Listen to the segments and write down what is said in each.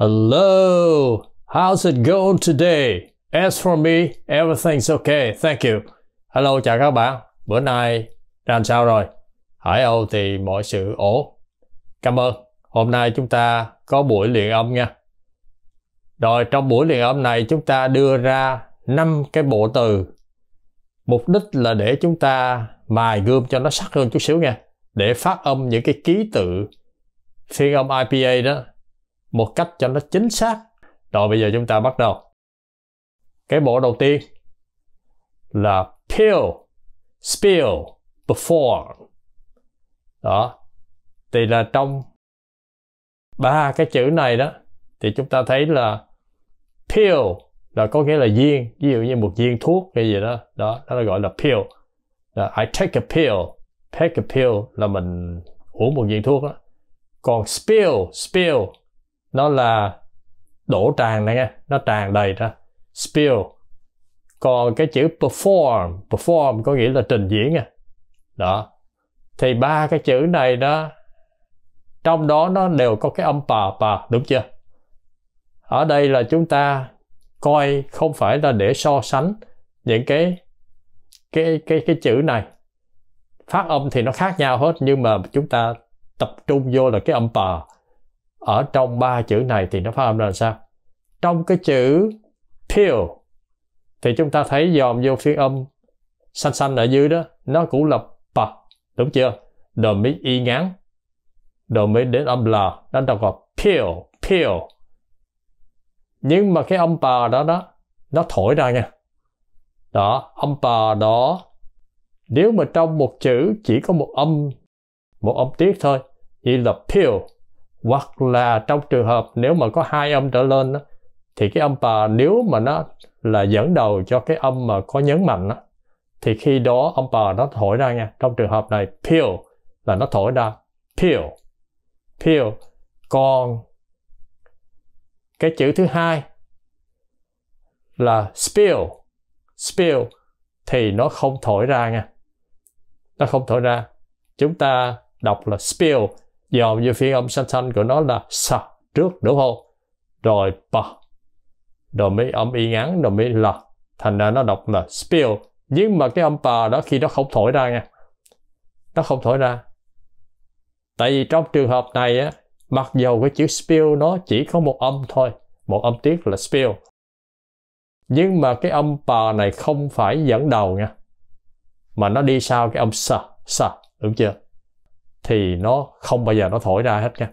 Hello, how's it going today? As for me, everything's okay, thank you. Hello, chào các bạn. Bữa nay làm sao rồi? Hải Âu thì mọi sự ổn. Cảm ơn. Hôm nay chúng ta có buổi luyện âm nha. Rồi trong buổi luyện âm này chúng ta đưa ra năm cái bộ từ. Mục đích là để chúng ta mài gươm cho nó sắc hơn chút xíu nha. Để phát âm những cái ký tự phiên âm IPA đó một cách cho nó chính xác rồi bây giờ chúng ta bắt đầu cái bộ đầu tiên là peel spill perform đó thì là trong ba cái chữ này đó thì chúng ta thấy là peel là có nghĩa là viên ví dụ như một viên thuốc hay gì đó đó đó là gọi là peel. là I take a pill take a pill là mình uống một viên thuốc đó còn spill spill nó là đổ tràn này nghe nó tràn đầy ra spill còn cái chữ perform perform có nghĩa là trình diễn nha đó thì ba cái chữ này đó trong đó nó đều có cái âm pà pà đúng chưa ở đây là chúng ta coi không phải là để so sánh những cái cái cái cái chữ này phát âm thì nó khác nhau hết nhưng mà chúng ta tập trung vô là cái âm pà ở trong ba chữ này thì nó phát âm ra làm sao trong cái chữ peel thì chúng ta thấy dòm vô phiên âm xanh xanh ở dưới đó nó cũng là p đúng chưa rồi mới y ngắn rồi mới đến âm l nó đọc là peel peel nhưng mà cái âm pa đó đó nó thổi ra nha đó âm pa đó nếu mà trong một chữ chỉ có một âm một âm tiết thôi thì là peel hoặc là trong trường hợp nếu mà có hai âm trở lên đó, thì cái âm pa nếu mà nó là dẫn đầu cho cái âm mà có nhấn mạnh đó, thì khi đó âm pa nó thổi ra nha trong trường hợp này peel là nó thổi ra peel peel còn cái chữ thứ hai là spill spill thì nó không thổi ra nha nó không thổi ra chúng ta đọc là spill dòm như phiên âm xanh xanh của nó là sa trước đúng không rồi pa rồi mới âm y ngắn rồi mới là thành ra nó đọc là spill nhưng mà cái âm pa đó khi nó không thổi ra nha nó không thổi ra tại vì trong trường hợp này á mặc dầu cái chữ spill nó chỉ có một âm thôi một âm tiết là spill nhưng mà cái âm pa này không phải dẫn đầu nha mà nó đi sau cái âm sa sa đúng chưa thì nó không bao giờ nó thổi ra hết nha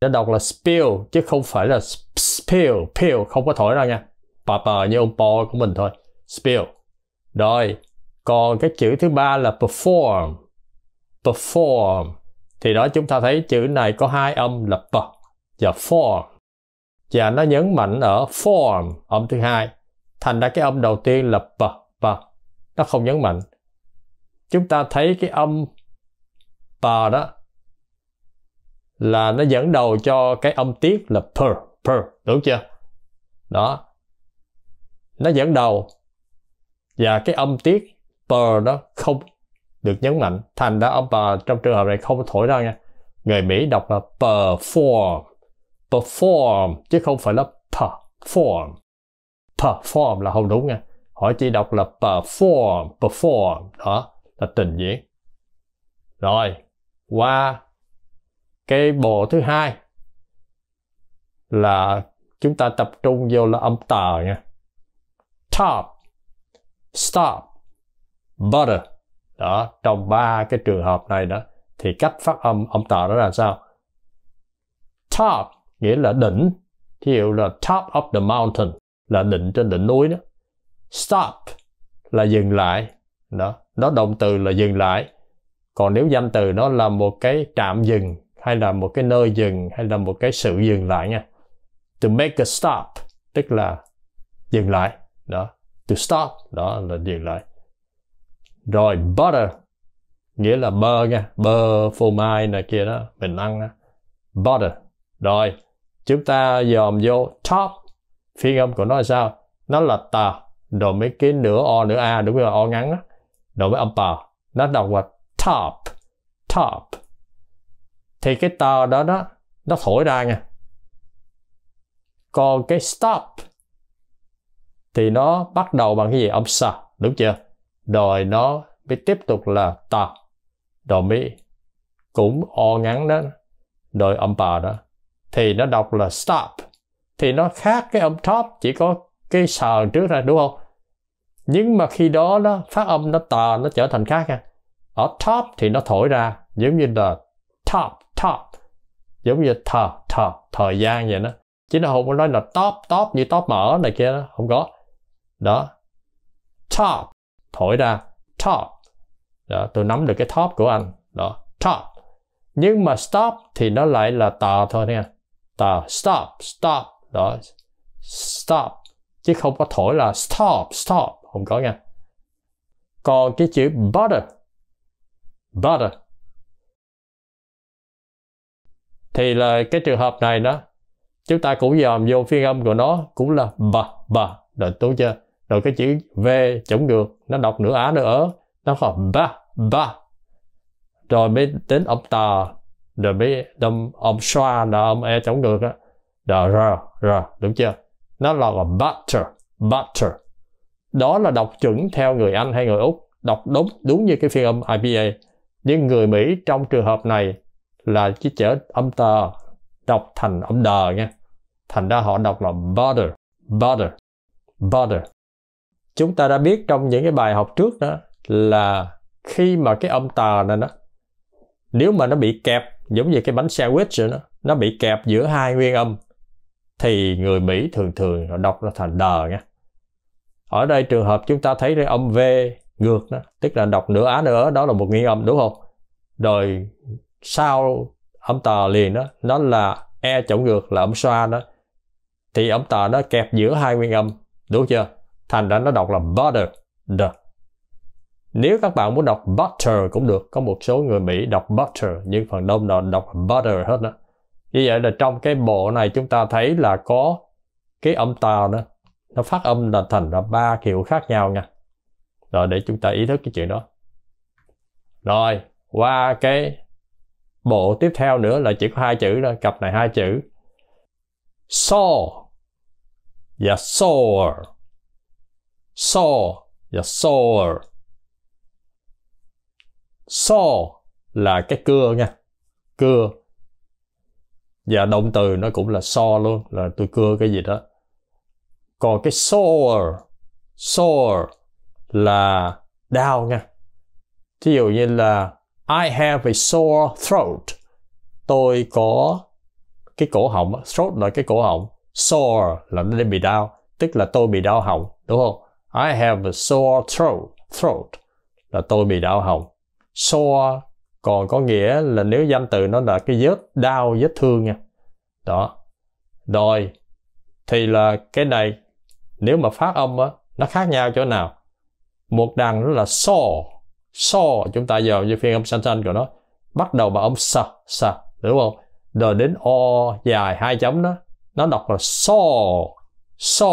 nó đọc là spill chứ không phải là spill spill không có thổi ra nha papa như ông Paul của mình thôi spill rồi còn cái chữ thứ ba là perform perform thì đó chúng ta thấy chữ này có hai âm là p và form và nó nhấn mạnh ở form âm thứ hai thành ra cái âm đầu tiên là p p nó không nhấn mạnh chúng ta thấy cái âm pa đó là nó dẫn đầu cho cái âm tiết là per per đúng chưa đó nó dẫn đầu và cái âm tiết per đó không được nhấn mạnh thành đã âm pa trong trường hợp này không thổi ra nha người mỹ đọc là perform perform chứ không phải là perform perform là không đúng nha họ chỉ đọc là perform perform đó là trình diễn rồi qua cái bộ thứ hai là chúng ta tập trung vô là âm tờ nha top stop butter đó trong ba cái trường hợp này đó thì cách phát âm âm tờ đó là sao top nghĩa là đỉnh thí dụ là top of the mountain là đỉnh trên đỉnh núi đó stop là dừng lại đó nó động từ là dừng lại còn nếu danh từ nó là một cái trạm dừng hay là một cái nơi dừng hay là một cái sự dừng lại nha to make a stop tức là dừng lại đó to stop đó là dừng lại rồi butter nghĩa là bơ nha bơ phô mai này kia đó mình ăn đó. butter rồi chúng ta dòm vô top phiên âm của nó là sao nó là tà rồi mấy cái nửa o nửa a đúng là o ngắn đó rồi mấy âm bào nó đọc là top top thì cái tờ đó đó nó thổi ra nha còn cái stop thì nó bắt đầu bằng cái gì ông sa đúng chưa rồi nó mới tiếp tục là ta rồi mới cũng o ngắn đó rồi âm bà đó thì nó đọc là stop thì nó khác cái âm top chỉ có cái sờ trước ra đúng không nhưng mà khi đó nó phát âm nó tà nó trở thành khác nha ở top thì nó thổi ra giống như là top top giống như thờ thờ thời gian vậy đó chứ nó không có nói là top top như top mở này kia đó không có đó top thổi ra top đó, tôi nắm được cái top của anh đó top nhưng mà stop thì nó lại là tờ thôi nha tờ stop stop đó stop chứ không có thổi là stop stop không có nha còn cái chữ butter butter. Thì là cái trường hợp này đó, chúng ta cũng dòm vô phiên âm của nó cũng là bà bà rồi đúng chưa? Rồi cái chữ V chống ngược nó đọc nửa á nửa ở nó còn ba ba. Rồi mới đến âm tà, rồi mới đâm âm xoa là âm e chống ngược á. Đó, r, r, đúng chưa? Nó là, là butter, butter. Đó là đọc chuẩn theo người Anh hay người Úc, đọc đúng đúng như cái phiên âm IPA nhưng người Mỹ trong trường hợp này là cái chữ âm tờ đọc thành âm đờ nha thành ra họ đọc là butter butter butter chúng ta đã biết trong những cái bài học trước đó là khi mà cái âm tờ này đó nếu mà nó bị kẹp giống như cái bánh sandwich đó nó bị kẹp giữa hai nguyên âm thì người Mỹ thường thường họ đọc nó thành đờ nha ở đây trường hợp chúng ta thấy cái âm V ngược đó tức là đọc nửa á nữa đó là một nghi âm đúng không rồi sau âm tà liền đó nó là e chổng ngược là âm xoa đó thì âm tà nó kẹp giữa hai nguyên âm đúng chưa thành ra nó đọc là butter the nếu các bạn muốn đọc butter cũng được có một số người mỹ đọc butter nhưng phần đông là đọc butter hết đó như vậy là trong cái bộ này chúng ta thấy là có cái âm tà đó nó phát âm là thành ra ba kiểu khác nhau nha rồi để chúng ta ý thức cái chuyện đó rồi qua cái bộ tiếp theo nữa là chỉ có hai chữ thôi cặp này hai chữ saw và soar saw và soar saw là cái cưa nha cưa và dạ, động từ nó cũng là so luôn là tôi cưa cái gì đó còn cái soar soar là đau nha thí dụ như là I have a sore throat tôi có cái cổ họng throat là cái cổ họng sore là nó bị đau tức là tôi bị đau họng đúng không I have a sore throat throat là tôi bị đau họng sore còn có nghĩa là nếu danh từ nó là cái vết đau vết thương nha đó rồi thì là cái này nếu mà phát âm á nó khác nhau chỗ nào một đằng đó là so so chúng ta giờ như phiên âm sentence của nó bắt đầu bằng âm sa sa đúng không rồi đến o dài hai chấm đó nó đọc là so so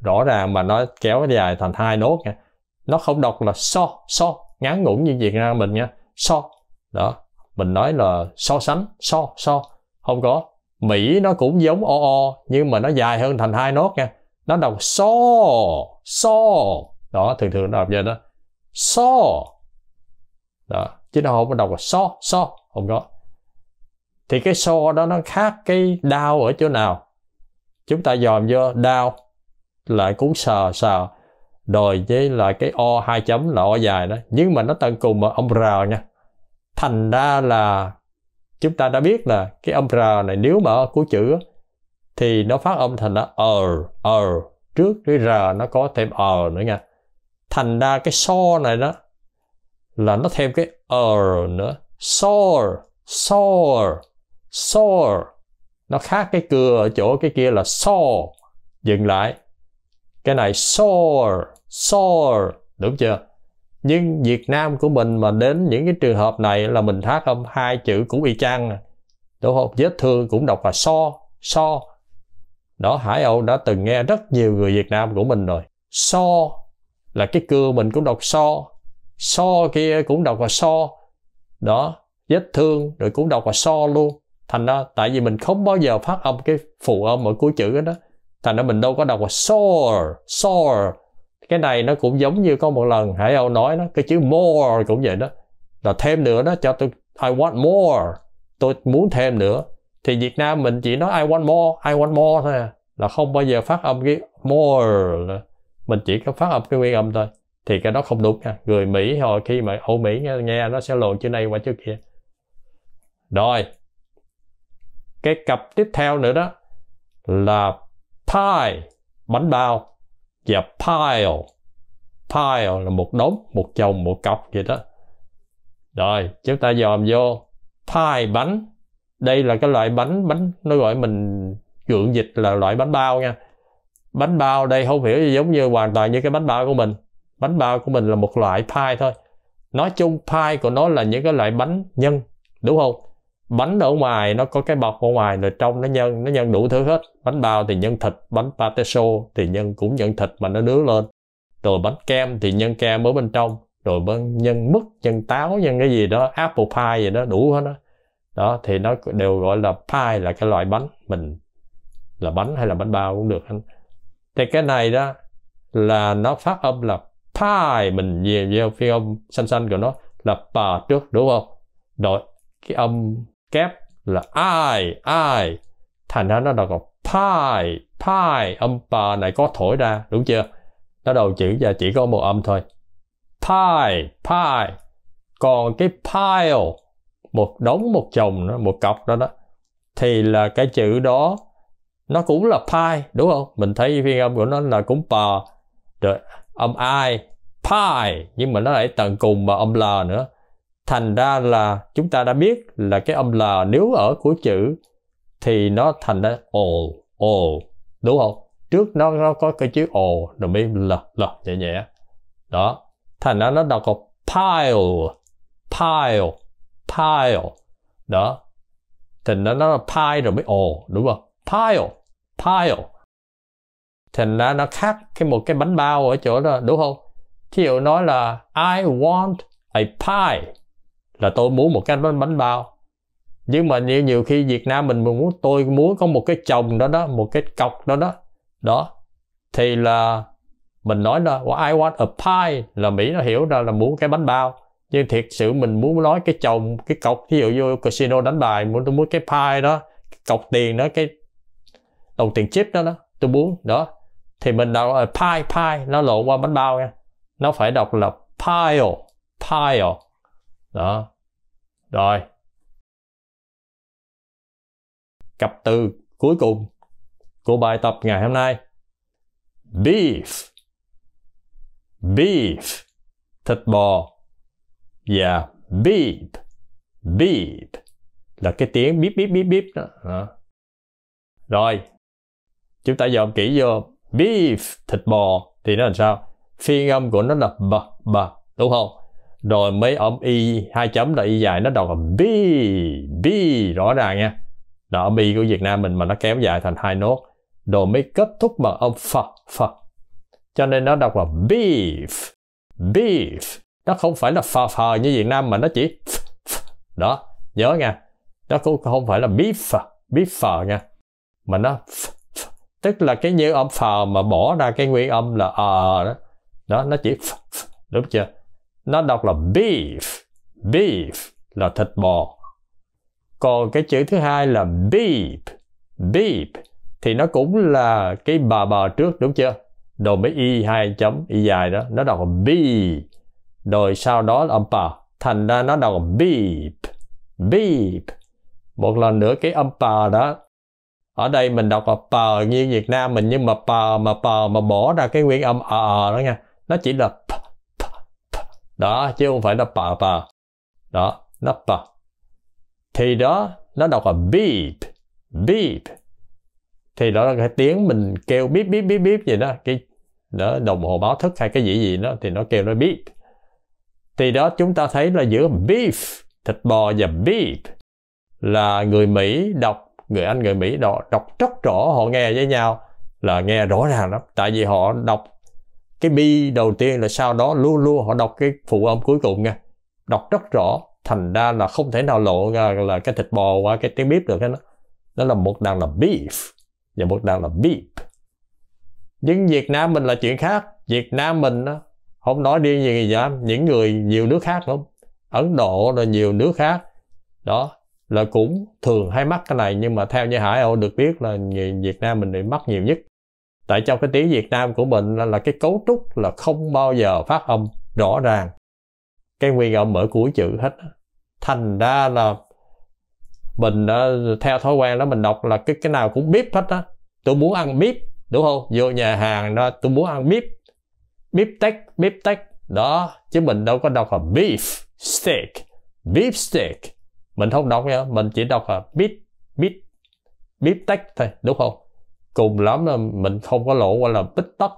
rõ ràng mà nó kéo dài thành hai nốt nha nó không đọc là so so ngắn ngủn như việt nam mình nha so đó mình nói là so sánh so so không có mỹ nó cũng giống o o nhưng mà nó dài hơn thành hai nốt nha nó đọc so so đó thường thường nó đọc như đó saw đó chứ nó không có đọc là saw saw không có thì cái saw đó nó khác cái đau ở chỗ nào chúng ta dòm vô đau lại cuốn sờ sờ rồi với lại cái o hai chấm là o dài đó nhưng mà nó tận cùng mà ông r nha thành ra là chúng ta đã biết là cái âm r này nếu mà ở cuối chữ thì nó phát âm thành là r r trước cái r nó có thêm r nữa nha thành ra cái so này đó là nó thêm cái er nữa soar soar soar nó khác cái cưa ở chỗ cái kia là so dừng lại cái này soar soar đúng chưa nhưng Việt Nam của mình mà đến những cái trường hợp này là mình phát âm hai chữ cũng y chang à. đúng không vết thương cũng đọc là so so đó Hải Âu đã từng nghe rất nhiều người Việt Nam của mình rồi so là cái cưa mình cũng đọc so so kia cũng đọc là so đó vết thương rồi cũng đọc là so luôn thành ra tại vì mình không bao giờ phát âm cái phụ âm ở cuối chữ đó, đó. thành ra mình đâu có đọc là sore sore cái này nó cũng giống như có một lần hải âu nói đó cái chữ more cũng vậy đó là thêm nữa đó cho tôi I want more tôi muốn thêm nữa thì Việt Nam mình chỉ nói I want more I want more thôi à. là không bao giờ phát âm cái more mình chỉ có phát âm cái nguyên âm thôi thì cái đó không đúng nha người mỹ hồi khi mà âu mỹ nghe, nghe nó sẽ lộn chữ này qua chữ kia rồi cái cặp tiếp theo nữa đó là pie bánh bao và pile pile là một đống một chồng một cọc vậy đó rồi chúng ta dòm vô pie bánh đây là cái loại bánh bánh nó gọi mình gượng dịch là loại bánh bao nha bánh bao đây không hiểu giống như hoàn toàn như cái bánh bao của mình bánh bao của mình là một loại pie thôi nói chung pie của nó là những cái loại bánh nhân đúng không bánh ở ngoài nó có cái bọc ở ngoài rồi trong nó nhân nó nhân đủ thứ hết bánh bao thì nhân thịt bánh pateso thì nhân cũng nhân thịt mà nó nướng lên rồi bánh kem thì nhân kem ở bên trong rồi bên nhân mứt nhân táo nhân cái gì đó apple pie gì đó đủ hết đó đó thì nó đều gọi là pie là cái loại bánh mình là bánh hay là bánh bao cũng được anh thì cái này đó là nó phát âm là pi mình về về phiên âm xanh xanh của nó là pa trước đúng không rồi cái âm kép là ai ai thành ra nó đọc là pi pi âm pa này có thổi ra đúng chưa nó đầu chữ và chỉ có một âm thôi pi pi còn cái pile một đống một chồng nữa một cọc đó đó thì là cái chữ đó nó cũng là pi đúng không mình thấy phiên âm của nó là cũng pa rồi âm i pi nhưng mà nó lại tận cùng mà âm l nữa thành ra là chúng ta đã biết là cái âm l nếu ở của chữ thì nó thành ra o o đúng không trước nó nó có cái chữ o rồi mới l l nhẹ nhẹ đó thành ra nó đọc có pile pile pile đó thành ra nó là pi rồi mới o đúng không pile pile thành ra nó khác cái một cái bánh bao ở chỗ đó đúng không thí dụ nói là I want a pie là tôi muốn một cái bánh bánh bao nhưng mà nhiều nhiều khi Việt Nam mình muốn tôi muốn có một cái chồng đó đó một cái cọc đó đó đó thì là mình nói là well, I want a pie là Mỹ nó hiểu ra là muốn cái bánh bao nhưng thiệt sự mình muốn nói cái chồng cái cọc ví dụ vô casino đánh bài muốn tôi muốn cái pie đó cái cọc tiền đó cái đồng tiền chip đó đó tôi muốn đó thì mình đọc là pie pie nó lộn qua bánh bao nha nó phải đọc là pile pile đó rồi cặp từ cuối cùng của bài tập ngày hôm nay beef beef thịt bò và beep beep là cái tiếng beep beep beep bíp đó. đó rồi chúng ta dòm kỹ vô beef thịt bò thì nó làm sao phiên âm của nó là b b đúng không rồi mấy âm y hai chấm là y dài nó đọc là b bi rõ ràng nha đó âm y của Việt Nam mình mà nó kéo dài thành hai nốt rồi mới kết thúc bằng âm phật phật cho nên nó đọc là beef beef nó không phải là phờ phờ như Việt Nam mà nó chỉ ph, ph. đó nhớ nha nó cũng không phải là beef beef nha mà nó ph, tức là cái như âm phờ mà bỏ ra cái nguyên âm là ờ à, đó đó nó chỉ f, f, đúng chưa nó đọc là beef beef là thịt bò còn cái chữ thứ hai là beep beep thì nó cũng là cái bà bà trước đúng chưa rồi mới y hai chấm y dài đó nó đọc là be rồi sau đó âm bà thành ra nó đọc là beep beep một lần nữa cái âm bà đó ở đây mình đọc là pờ như Việt Nam mình nhưng mà pờ mà pờ mà bỏ ra cái nguyên âm ờ ờ đó nha nó chỉ là p, p, p. đó chứ không phải là pờ pờ đó nó pờ thì đó nó đọc là beep beep thì đó là cái tiếng mình kêu beep beep beep beep gì đó cái đó đồng hồ báo thức hay cái gì gì đó thì nó kêu nó beep thì đó chúng ta thấy là giữa beef thịt bò và beep là người Mỹ đọc người Anh người Mỹ đó đọc rất rõ họ nghe với nhau là nghe rõ ràng lắm tại vì họ đọc cái bi đầu tiên là sau đó luôn luôn họ đọc cái phụ âm cuối cùng nha đọc rất rõ thành ra là không thể nào lộ ra là cái thịt bò qua cái tiếng bếp được hết đó đó là một đàn là beef và một đàn là beep nhưng Việt Nam mình là chuyện khác Việt Nam mình đó, không nói đi gì, gì vậy những người nhiều nước khác lắm Ấn Độ rồi nhiều nước khác đó là cũng thường hay mắc cái này nhưng mà theo như Hải Âu được biết là người Việt Nam mình bị mắc nhiều nhất tại trong cái tiếng Việt Nam của mình là, là cái cấu trúc là không bao giờ phát âm rõ ràng cái nguyên âm ở cuối chữ hết thành ra là mình ờ, theo thói quen đó mình đọc là cái cái nào cũng bíp hết á tôi muốn ăn bíp đúng không vô nhà hàng đó tôi muốn ăn bíp bíp tech bíp tech đó chứ mình đâu có đọc là beef steak beef steak mình không đọc nha mình chỉ đọc là bít bít bít tách thôi đúng không cùng lắm là mình không có lộ qua là bít tách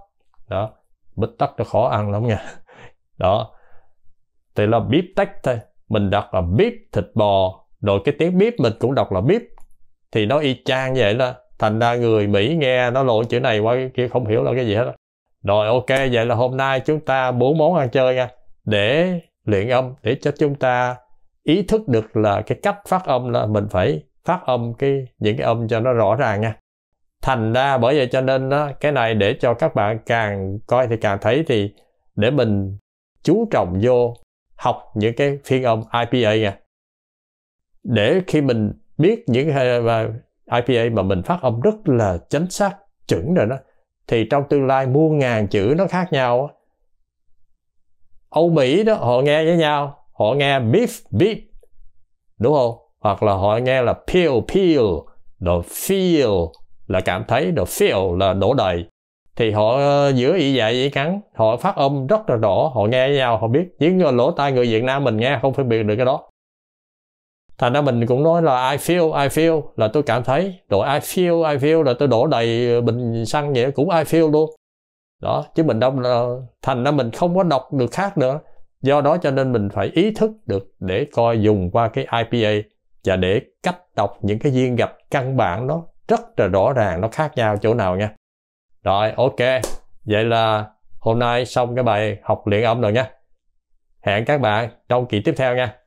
đó bít tách nó khó ăn lắm nha đó thì là bít tách thôi mình đọc là bít thịt bò rồi cái tiếng bít mình cũng đọc là bít, thì nó y chang vậy đó thành ra người mỹ nghe nó lộ chữ này qua kia không hiểu là cái gì hết rồi ok vậy là hôm nay chúng ta bốn món ăn chơi nha để luyện âm để cho chúng ta ý thức được là cái cách phát âm là mình phải phát âm cái những cái âm cho nó rõ ràng nha thành ra bởi vậy cho nên đó, cái này để cho các bạn càng coi thì càng thấy thì để mình chú trọng vô học những cái phiên âm IPA nha để khi mình biết những cái IPA mà mình phát âm rất là chính xác chuẩn rồi đó thì trong tương lai muôn ngàn chữ nó khác nhau Âu Mỹ đó họ nghe với nhau họ nghe beep beep đúng không hoặc là họ nghe là peel peel rồi feel là cảm thấy rồi feel là đổ đầy thì họ ờ, giữa ý dạy ý cắn họ phát âm rất là rõ họ nghe nhau họ biết nhưng lỗ tai người việt nam mình nghe không phân biệt được cái đó thành ra mình cũng nói là I feel, I feel là tôi cảm thấy rồi I feel, I feel là tôi đổ đầy bình xăng vậy cũng I feel luôn đó chứ mình đâu là ờ, thành ra mình không có đọc được khác nữa do đó cho nên mình phải ý thức được để coi dùng qua cái IPA và để cách đọc những cái viên gạch căn bản nó rất là rõ ràng nó khác nhau chỗ nào nha rồi ok vậy là hôm nay xong cái bài học luyện âm rồi nha hẹn các bạn trong kỳ tiếp theo nha